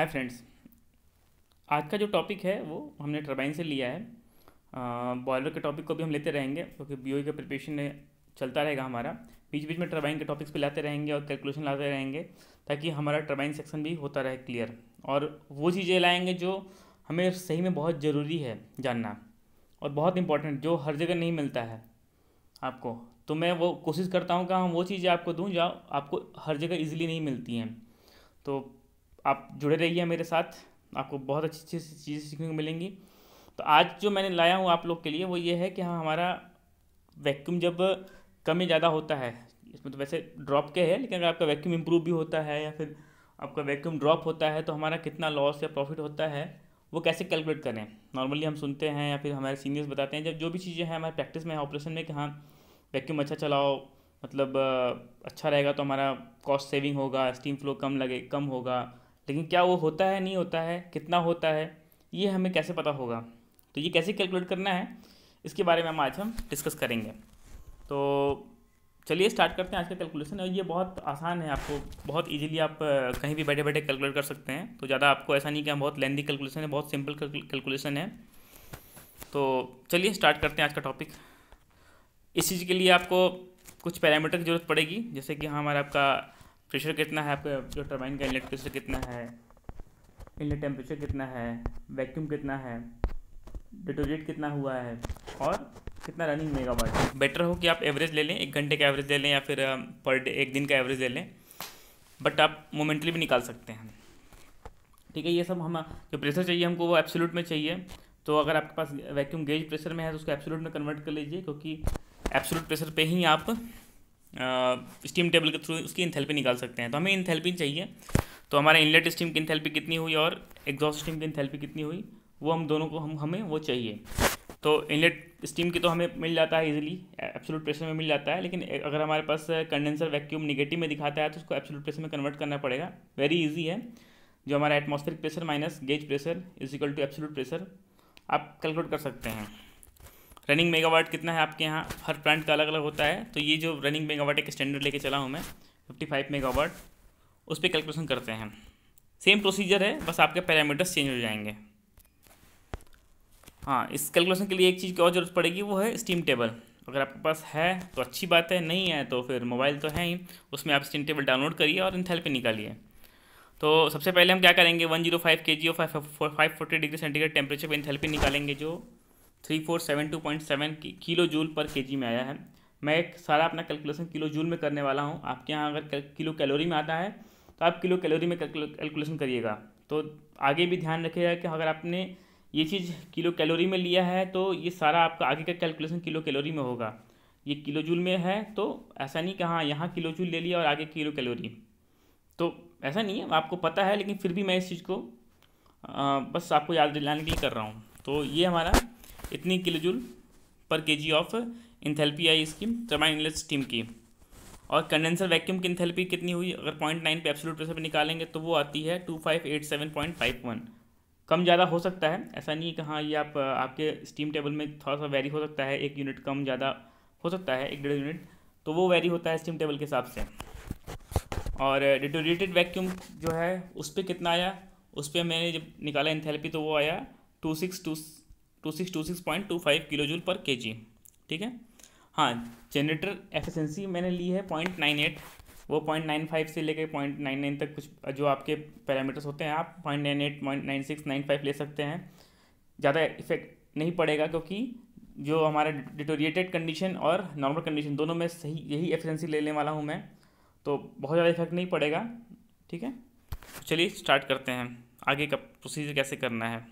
hi friends आज का जो टॉपिक है वो हमने टरबाइन से लिया है बॉयलर के टॉपिक को भी हम लेते रहेंगे क्योंकि बी ओ का प्रिपरेशन चलता रहेगा हमारा बीच बीच में टरबाइन के टॉपिक्स पे लाते रहेंगे और कैलकुलेशन लाते रहेंगे ताकि हमारा टरबाइन सेक्शन भी होता रहे क्लियर और वो चीज़ें लाएंगे जो हमें सही में बहुत ज़रूरी है जानना और बहुत इंपॉर्टेंट जो हर जगह नहीं मिलता है आपको तो मैं वो कोशिश करता हूँ कि हम वो चीज़ें आपको दूँ जो आपको हर जगह ईजिली नहीं मिलती हैं तो आप जुड़े रहिए मेरे साथ आपको बहुत अच्छी अच्छी चीज़ें सीखने को मिलेंगी तो आज जो मैंने लाया हूँ आप लोग के लिए वो ये है कि हाँ हमारा वैक्यूम जब कम या ज़्यादा होता है इसमें तो वैसे ड्रॉप के है लेकिन अगर आपका वैक्यूम इम्प्रूव भी होता है या फिर आपका वैक्यूम ड्रॉप होता है तो हमारा कितना लॉस या प्रॉफिट होता है वो कैसे कैलकुलेट करें नॉर्मली हम सुनते हैं या फिर हमारे सीनियर्स बताते हैं जब जो भी चीज़ें हैं हमारे प्रैक्टिस में ऑपरेशन में कि हाँ वैक्यूम अच्छा चलाओ मतलब अच्छा रहेगा तो हमारा कॉस्ट सेविंग होगा स्टीम फ्लो कम लगे कम होगा लेकिन क्या वो होता है नहीं होता है कितना होता है ये हमें कैसे पता होगा तो ये कैसे कैलकुलेट करना है इसके बारे में हम आज हम डिस्कस करेंगे तो चलिए स्टार्ट करते हैं आज का कैलकुलेशन और ये बहुत आसान है आपको बहुत इजीली आप कहीं भी बैठे बैठे कैलकुलेट कर सकते हैं तो ज़्यादा आपको ऐसा नहीं कि हम बहुत लेंदी कैलकुलेशन है बहुत सिंपल कैलकुलेशन है तो चलिए स्टार्ट करते हैं आज का टॉपिक इस चीज़ के लिए आपको कुछ पैरामीटर की ज़रूरत पड़ेगी जैसे कि हाँ, हमारा आपका प्रेशर कितना है आपका जो टर्बाइन का इनलेट प्रेशर कितना है इनलेट टेम्परेचर कितना है वैक्यूम कितना है डिटोजेट कितना हुआ है और कितना रनिंग मेगावाट बेटर हो कि आप एवरेज ले लें एक घंटे का एवरेज ले लें या फिर पर डे एक दिन का एवरेज ले लें बट आप मोमेंटली भी निकाल सकते हैं ठीक है ये सब हम जो प्रेशर चाहिए हमको वो एब्सोल्यूट में चाहिए तो अगर आपके पास वैक्यूम गेज प्रेशर में है तो उसको एब्सोल्यूट में कन्वर्ट कर लीजिए क्योंकि एब्सोल्यूट प्रेशर पे ही आप स्टीम टेबल के थ्रू उसकी इंथेलपी निकाल सकते हैं तो हमें इंथेल्पी चाहिए तो हमारे इनलेट स्टीम की इंथेल्पी कितनी हुई और एग्जॉस्ट स्टीम की इंथेल्पी कितनी हुई वो हम दोनों को हम हमें वो चाहिए तो इनलेट स्टीम की तो हमें मिल जाता है इजीली एब्सोलूट प्रेशर में मिल जाता है लेकिन अगर हमारे पास कंडेंसर वैक्यूम निगेटिव में दिखाता है तो उसको एब्सोलूट प्रेशर में कन्वर्ट करना पड़ेगा वेरी ईजी है जो हमारा atmospheric pressure minus gauge pressure is equal to absolute pressure आप कैलकुलेट कर सकते हैं रनिंग मेगावाट कितना है आपके यहाँ हर प्लांट का अलग अलग होता है तो ये जो रनिंग मेगावाट एक स्टैंडर्ड लेके चला हूँ मैं फिफ्टी फाइव मेगावाट उस पर कैलकुलेशन करते हैं सेम प्रोसीजर है बस आपके पैरामीटर्स चेंज हो जाएंगे हाँ इस कैलकुलेशन के लिए एक चीज़ की और ज़रूरत पड़ेगी वो है स्टीम टेबल अगर आपके पास है तो अच्छी बात है नहीं है तो फिर मोबाइल तो है ही उसमें आप स्टीम टेबल डाउनलोड करिए और इंथेल्पी निकालिए तो सबसे पहले हम क्या करेंगे one zero five K G और five forty degree centigrade temperature पर इंथेल्पी निकालेंगे जो three four seven two point seven kilo joule per K जी में आया है मैं एक सारा अपना कैलकुलेशन किलो जूल में करने वाला हूँ आपके यहाँ अगर किलो कैलोरी में आता है तो आप किलो कैलोरी में कैलकुलेशन करिएगा तो आगे भी ध्यान रखिएगा कि अगर आपने ये चीज़ किलो कैलोरी में लिया है तो ये सारा आपका आगे का कैलकुलेशन किलो कैलोरी में होगा ये किलो जूल में है तो ऐसा नहीं कि हाँ यहाँ किलो जूल ले लिया और आगे किलो कैलोरी तो ऐसा नहीं है आपको पता है लेकिन फिर भी मैं इस चीज़ को आ, बस आपको याद दिलाने के लिए कर रहा हूँ तो ये हमारा इतनी किलोजूल पर के जी ऑफ इंथेलपी आई इसकी टर्बाइन इनलेट स्टीम की और कंडेंसर वैक्यूम की इंथेलपी कितनी हुई अगर पॉइंट नाइन पर एब्सोल्यूट प्रेशर पर निकालेंगे तो वो आती है two five eight seven point five one कम ज़्यादा हो सकता है ऐसा नहीं है कि हाँ ये आप आपके स्टीम टेबल में थोड़ा सा वेरी हो सकता है एक यूनिट कम ज़्यादा हो सकता है एक डेढ़ यूनिट तो वो वेरी होता है स्टीम टेबल के हिसाब से और डिटोरेटेड वैक्यूम जो है उस पर कितना आया उस पर मैंने जब निकाला इंथेलपी तो वो आया two six two two six two six point two five kilo joule per K जी ठीक है हाँ जनरेटर एफिशिएंसी मैंने ली है पॉइंट नाइन एट वो पॉइंट नाइन फाइव से लेकर पॉइंट नाइन नाइन तक कुछ जो आपके पैरामीटर्स होते हैं आप point nine eight point nine six nine five ले सकते हैं ज़्यादा इफेक्ट नहीं पड़ेगा क्योंकि जो हमारा डिटोरिएटेड कंडीशन और नॉर्मल कंडीशन दोनों में सही यही एफिशेंसी लेने वाला हूँ मैं तो बहुत ज़्यादा इफेक्ट नहीं पड़ेगा ठीक है चलिए स्टार्ट करते हैं आगे का प्रोसीजर कैसे करना है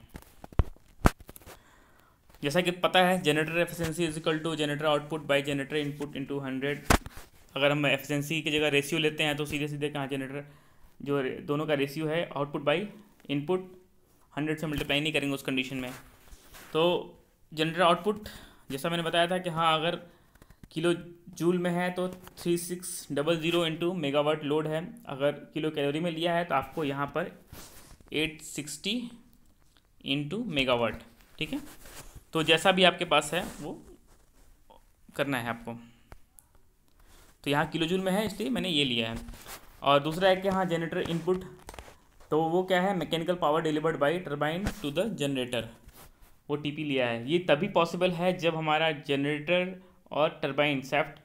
जैसा कि पता है generator efficiency is equal to generator output by generator input into hundred अगर हम एफिशिएंसी की जगह रेशियो लेते हैं तो सीधे सीधे कहाँ जनरेटर जो दोनों का रेशियो है आउटपुट बाई इनपुट हंड्रेड से मल्टीप्लाई नहीं करेंगे उस कंडीशन में तो जनरेटर आउटपुट जैसा मैंने बताया था कि हाँ अगर किलो जूल में है तो three six double zero into megawatt load है अगर किलो कैलोरी में लिया है तो आपको यहाँ पर एट सिक्सटी इंटू मेगावाट ठीक है तो जैसा भी आपके पास है वो करना है आपको तो यहाँ किलो जूल में है इसलिए मैंने ये लिया है और दूसरा है कि हाँ जनरेटर इनपुट तो वो क्या है mechanical power delivered by turbine to the generator वो टीपी लिया है ये तभी पॉसिबल है जब हमारा जनरेटर और टर्बाइन सेफ्ट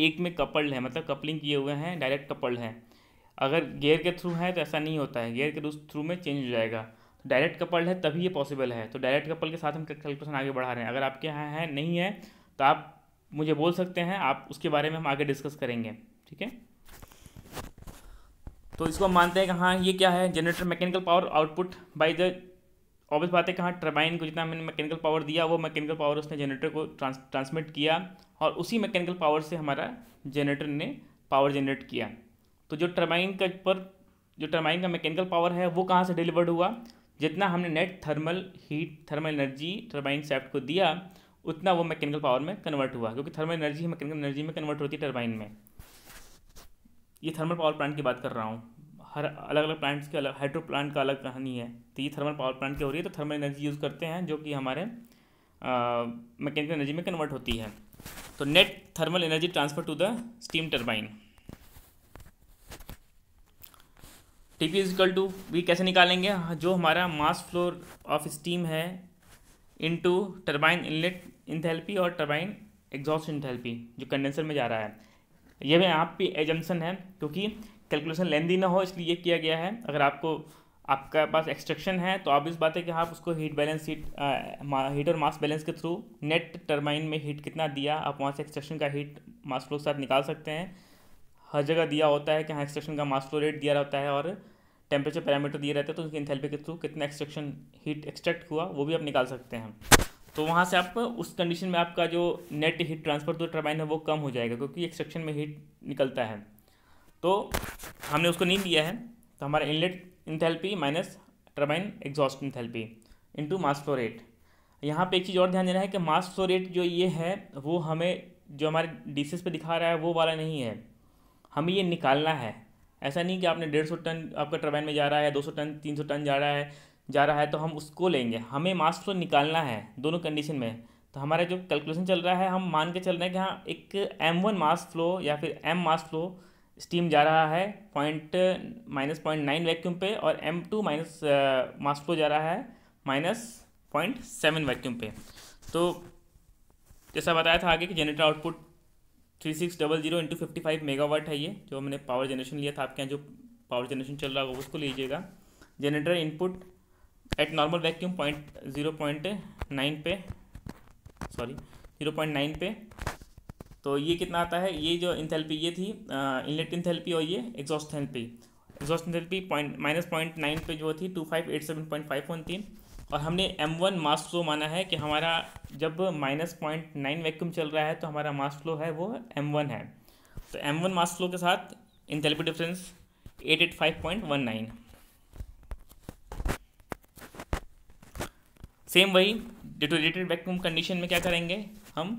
एक में कपल्ड है मतलब कपलिंग किए हुए हैं डायरेक्ट कपल्ड हैं अगर गेयर के थ्रू है तो ऐसा नहीं होता है गेयर के थ्रू में चेंज हो जाएगा डायरेक्ट कपल है तभी ये पॉसिबल है तो डायरेक्ट कपल के साथ हम कैलकुलेशन आगे बढ़ा रहे हैं अगर आपके यहाँ है नहीं है तो आप मुझे बोल सकते हैं आप उसके बारे में हम आगे डिस्कस करेंगे ठीक है तो इसको हम मानते हैं कि हाँ ये क्या है generator mechanical power output by the obvious बात है कि हाँ टर्बाइन को जितना मैंने मैकेनिकल पावर दिया वो मैकेनिकल पावर उसने जनरेटर को ट्रांस ट्रांसमिट किया और उसी मैकेनिकल पावर से हमारा जनरेटर ने पावर जनरेट किया तो जो टर्बाइन का पर जो टर्बाइन का मैकेनिकल पावर है वो कहाँ से डिलीवर्ड हुआ जितना हमने net thermal heat thermal energy turbine shaft को दिया उतना वो मैकेनिकल पावर में कन्वर्ट हुआ क्योंकि थर्मल एनर्जी मैकेनिकल एनर्जी में कन्वर्ट होती है टर्बाइन में ये थर्मल पावर प्लांट की बात कर रहा हूँ हर अलग अलग प्लांट्स के अलग हाइड्रो प्लांट का अलग कहानी है तो ये थर्मल पावर प्लांट की हो रही है तो थर्मल एनर्जी यूज़ करते हैं जो कि हमारे मैकेनिकल एनर्जी में कन्वर्ट होती है तो net thermal energy transfer to the steam turbine T P is equal to V कैसे निकालेंगे जो हमारा मास फ्लोर ऑफ स्टीम है इनटू टरबाइन इनलेट इंथेल्पी और टरबाइन एग्जॉस्ट इंथेल्पी जो कंडेंसर में जा रहा है यह भी आप भी एजम्सन है क्योंकि कैलकुलेशन लेंदी ना हो इसलिए किया गया है अगर आपको आपका पास एक्सट्रक्शन है तो आप इस बात है कि आप उसको हीट बैलेंस हीट हीट और मास बैलेंस के थ्रू नेट टर्बाइन में हीट कितना दिया आप वहाँ से एक्सट्रक्शन का हीट मास फ्लो के साथ निकाल सकते हैं हर जगह दिया होता है कि हाँ एक्सट्रक्शन का मास फ्लो रेट दिया रहता है और टेम्परेचर पैरामीटर दिए रहते हैं तो उनकी इंथेल्पी के थ्रू कितना एक्सट्रक्शन हीट एक्सट्रैक्ट हुआ वो भी आप निकाल सकते हैं तो वहाँ से आप उस कंडीशन में आपका जो नेट हीट ट्रांसफर जो टर्बाइन है वो कम हो जाएगा क्योंकि एक्सट्रक्शन में हीट निकलता है तो हमने उसको नहीं दिया है तो हमारा inlet enthalpy minus turbine exhaust enthalpy into mass flow rate यहाँ पे एक चीज़ और ध्यान देना है कि मास फ्लो रेट जो ये है वो हमें जो हमारे डिसेस पे दिखा रहा है वो वाला नहीं है हमें ये निकालना है ऐसा नहीं कि आपने डेढ़ सौ टन आपका ट्रबैन में जा रहा है दो सौ टन तीन सौ टन जा रहा है जा रहा है तो हम उसको लेंगे हमें मास फ्लो तो निकालना है दोनों कंडीशन में तो हमारा जो कैलकुलेशन चल रहा है हम मान के चल रहे हैं कि हाँ एक एम वन मास फ्लो या फिर एम मास फ्लो स्टीम जा रहा है point minus point nine vacuum पे और M two minus mass flow जा रहा है माइनस पॉइंट सेवन वैक्यूम पे तो जैसा बताया था आगे कि generator output three six double zero into fifty five megawatt है ये जो मैंने पावर जनरेशन लिया था आपके यहाँ जो पावर जनरेशन चल रहा होगा उसको लीजिएगा generator input at normal vacuum point zero point nine पे सॉरी जीरो पॉइंट नाइन पे तो ये कितना आता है ये जो इंथेल्पी ये थी इनलेट इंथेल्पी और ये exhaust enthalpy exhaust enthalpy point minus point nine पे जो थी two five eight seven point five one थी और हमने एम वन मास फ्लो माना है कि हमारा जब माइनस पॉइंट नाइन वैक्यूम चल रहा है तो हमारा मास फ्लो है वो एम वन है तो एम वन मास फ्लो के साथ enthalpy difference eight eight five point one nine same वही डिटोरेटेड वैक्यूम कंडीशन में क्या करेंगे हम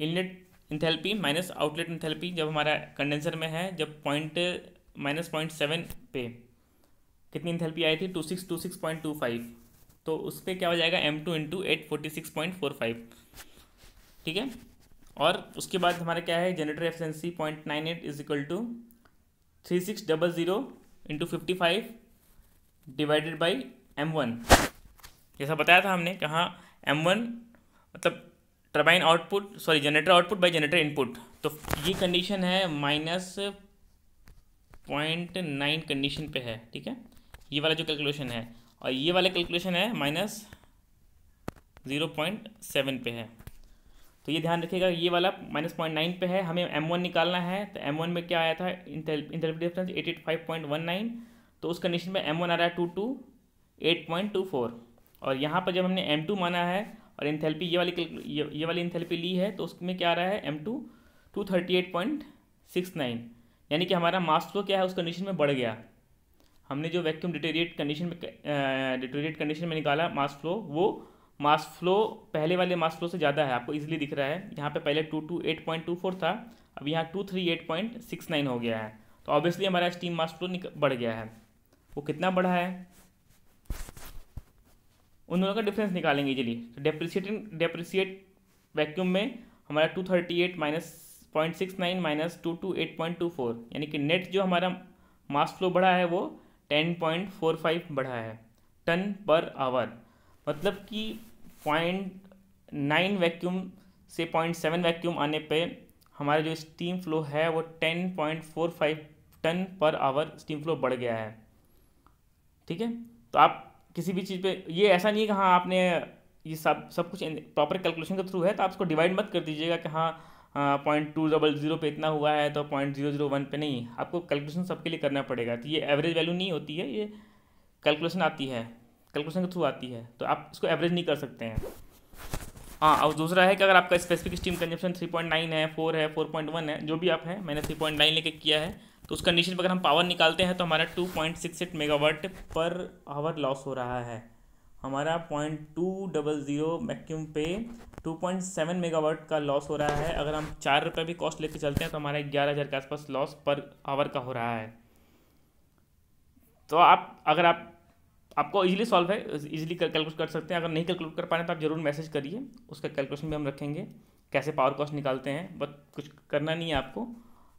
inlet enthalpy minus outlet enthalpy जब हमारा कंडेंसर में है जब पॉइंट माइनस पॉइंट सेवन पे कितनी इंथेलपी आई थी two six two six point two five तो उस पर क्या हो जाएगा M two into eight forty six point four five ठीक है और उसके बाद हमारा क्या है generator efficiency point nine eight is equal to three six double zero into fifty five divided by M one जैसा बताया था हमने कहाँ एम वन मतलब turbine output sorry generator output by generator input तो ये कंडीशन है माइनस पॉइंट नाइन कंडीशन पे है ठीक है ये वाला जो कैलकुलेशन है और ये वाला कैलकुलेशन है माइनस ज़ीरो पॉइंट सेवन पे है तो ये ध्यान रखिएगा ये वाला माइनस पॉइंट नाइन पे है हमें एम वन निकालना है तो एम वन में क्या आया था interview difference eight eight five point one nine तो उस कंडीशन में एम वन आ रहा है two two eight point two four और यहाँ पर जब हमने एम टू माना है और इंथेल्पी ये वाली ये, ये वाली इंथेल्पी ली है तो उसमें क्या आ रहा है M two two thirty eight point six nine यानी कि हमारा मास्क फ्लो क्या है उस कंडीशन में बढ़ गया हमने जो वैक्यूम डिटेरिएट कंडीशन में डिटेरिएट कंडीशन में निकाला मास फ्लो वो मास फ्लो पहले वाले मास फ्लो से ज़्यादा है आपको इजीली दिख रहा है यहाँ पे पहले two two eight point two four था अब यहाँ two three eight point six nine हो गया है तो ऑब्वियसली हमारा स्टीम मास फ्लो बढ़ गया है वो कितना बढ़ा है उन दोनों का डिफरेंस निकालेंगे इजीली तो डेप्रिसिएटिंग डेप्रिसिएट वैक्यूम में हमारा two thirty eight minus point six nine minus two two eight point two four यानी कि नेट जो हमारा मास फ्लो बढ़ा है वो टेन पॉइंट फोर फाइव बढ़ा है टन पर आवर मतलब कि पॉइंट नाइन वैक्यूम से पॉइंट सेवन वैक्यूम आने पे हमारा जो स्टीम फ्लो है वो ten point four five ton per hour steam flow बढ़ गया है ठीक है तो आप किसी भी चीज़ पे ये ऐसा नहीं है कि हाँ आपने ये सब सब कुछ प्रॉपर कैलकुलेशन के थ्रू है तो आप इसको डिवाइड मत कर दीजिएगा कि हाँ पॉइंट टू डबल जीरो पर इतना हुआ है तो पॉइंट जीरो जीरो वन पर नहीं आपको कैलकुलेशन सबके लिए करना पड़ेगा तो ये एवरेज वैल्यू नहीं होती है ये कैलकुलेशन आती है कैलकुलेशन के थ्रू आती है तो आप इसको एवरेज नहीं कर सकते हैं हाँ और दूसरा है कि अगर आपका specific steam consumption three point nine है फोर है फोर पॉइंट वन है जो भी आप हैं मैंने थ्री पॉइंट नाइन लेके किया है तो उस कंडीशन पर अगर हम पावर निकालते हैं तो हमारा two point six eight megawatt per hour loss हो रहा है हमारा point two double zero vacuum पे टू पॉइंट सेवन मेगावाट का लॉस हो रहा है अगर हम चार रुपये भी कॉस्ट लेके चलते हैं तो हमारा ग्यारह हज़ार के आसपास लॉस पर आवर का हो रहा है तो आप अगर आप आपको इजीली सॉल्व है इजीली कैलकुलेट कर सकते हैं अगर नहीं कैलकुलेट कर पाए तो आप जरूर मैसेज करिए उसका कैलकुलेशन भी हम रखेंगे कैसे पावर कॉस्ट निकालते हैं बट कुछ करना नहीं है आपको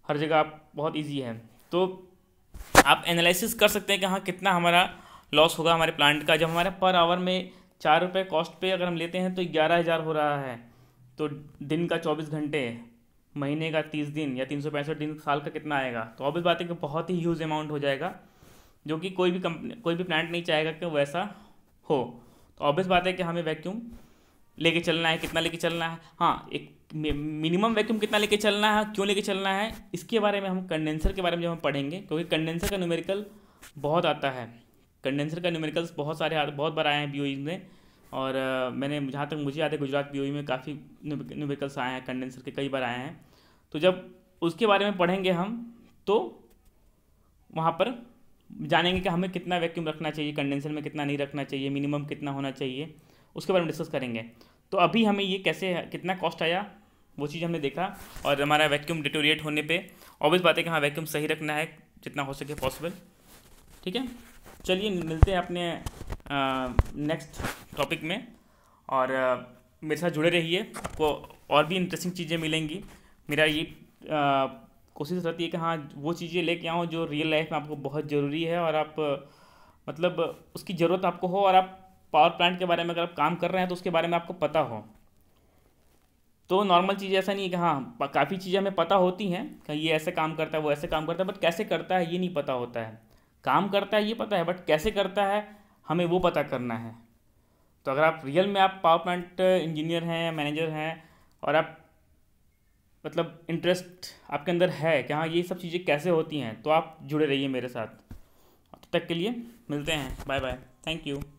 हर जगह आप बहुत ईजी है तो आप एनालिसिस कर सकते हैं कि हाँ कितना हमारा लॉस होगा हमारे प्लांट का जब हमारे पर आवर में चार रुपये कॉस्ट पे अगर हम लेते हैं तो ग्यारह हज़ार हो रहा है तो दिन का चौबीस घंटे महीने का तीस दिन या तीन सौ पैंसठ दिन साल का कितना आएगा तो ऑबिस बात है कि बहुत ही ह्यूज अमाउंट हो जाएगा जो कि कोई भी कंपनी कोई भी प्लांट नहीं चाहेगा कि वैसा हो तो ऑबिस बात है कि हमें वैक्यूम लेके चलना है कितना लेके चलना है हाँ एक मिनिमम वैक्यूम कितना लेके चलना है क्यों लेके चलना है इसके बारे में हम कंडेंसर के बारे में जब हम पढ़ेंगे क्योंकि कंडेंसर का न्यूमेरिकल बहुत आता है कंडेंसर का न्यूमेरिकल्स बहुत सारे बहुत बार आए हैं बी e में और मैंने जहाँ तक मुझे याद है गुजरात बी e में काफ़ी न्यूमेरिकल्स आए हैं कंडेंसर के कई बार आए हैं तो जब उसके बारे में पढ़ेंगे हम तो वहाँ पर जानेंगे कि हमें कितना वैक्यूम रखना चाहिए कंडेंसर में कितना नहीं रखना चाहिए मिनिमम कितना होना चाहिए उसके बारे में डिस्कस करेंगे तो अभी हमें ये कैसे कितना कॉस्ट आया वो चीज़ हमने देखा और हमारा वैक्यूम डिटोरिएट होने पे ऑब्वियस बात है कि हाँ वैक्यूम सही रखना है जितना हो सके पॉसिबल ठीक है चलिए मिलते हैं अपने नेक्स्ट टॉपिक में और आ, मेरे साथ जुड़े रहिए आपको और भी इंटरेस्टिंग चीज़ें मिलेंगी मेरा ये कोशिश रहती है कि हाँ वो चीज़ें लेके आऊँ जो रियल लाइफ में आपको बहुत ज़रूरी है और आप मतलब उसकी ज़रूरत आपको हो और आप पावर प्लांट के बारे में अगर आप काम कर रहे हैं तो उसके बारे में आपको पता हो तो नॉर्मल चीज़ ऐसा नहीं है कि हाँ काफ़ी चीज़ें हमें पता होती हैं कि ये ऐसे काम करता है वो ऐसे काम करता है बट कैसे करता है ये नहीं पता होता है काम करता है ये पता है बट कैसे करता है हमें वो पता करना है तो अगर आप रियल में आप पावर प्लांट इंजीनियर हैं मैनेजर हैं और आप मतलब इंटरेस्ट आपके अंदर है कि हाँ ये सब चीज़ें कैसे होती हैं तो आप जुड़े रहिए मेरे साथ तब तक के लिए मिलते हैं बाय बाय थैंक यू